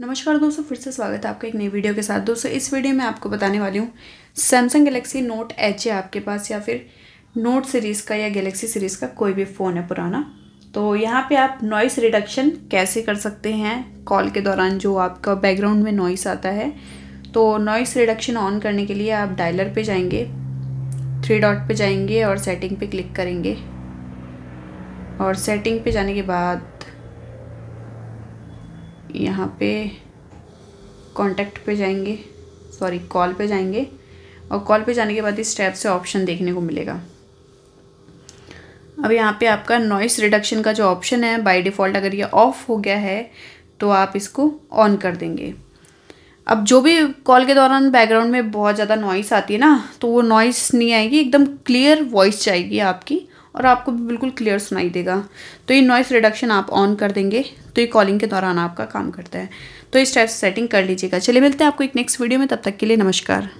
नमस्कार दोस्तों फिर से स्वागत है आपका एक नई वीडियो के साथ दोस्तों इस वीडियो में आपको बताने वाली हूँ सैमसंग गैलेक्सी नोट एच है आपके पास या फिर नोट सीरीज़ का या गैलेक्सी सीरीज़ का कोई भी फ़ोन है पुराना तो यहाँ पे आप नॉइस रिडक्शन कैसे कर सकते हैं कॉल के दौरान जो आपका बैकग्राउंड में नॉइस आता है तो नॉइस रिडक्शन ऑन करने के लिए आप डायलर पर जाएंगे थ्री डॉट पर जाएंगे और सेटिंग पर क्लिक करेंगे और सेटिंग पर जाने के बाद यहाँ पे कॉन्टैक्ट पे जाएंगे सॉरी कॉल पे जाएंगे और कॉल पे जाने के बाद इस टैब से ऑप्शन देखने को मिलेगा अब यहाँ पे आपका नॉइस रिडक्शन का जो ऑप्शन है बाय डिफ़ॉल्ट अगर ये ऑफ़ हो गया है तो आप इसको ऑन कर देंगे अब जो भी कॉल के दौरान बैकग्राउंड में बहुत ज़्यादा नॉइस आती है ना तो वो नॉइस नहीं आएगी एकदम क्लियर वॉइस जाएगी आपकी और आपको भी बिल्कुल क्लियर सुनाई देगा तो ये नॉइस रिडक्शन आप ऑन कर देंगे तो ये कॉलिंग के दौरान आपका काम करता है तो इस टाइप से सेटिंग कर लीजिएगा चलिए मिलते हैं आपको एक नेक्स्ट वीडियो में तब तक के लिए नमस्कार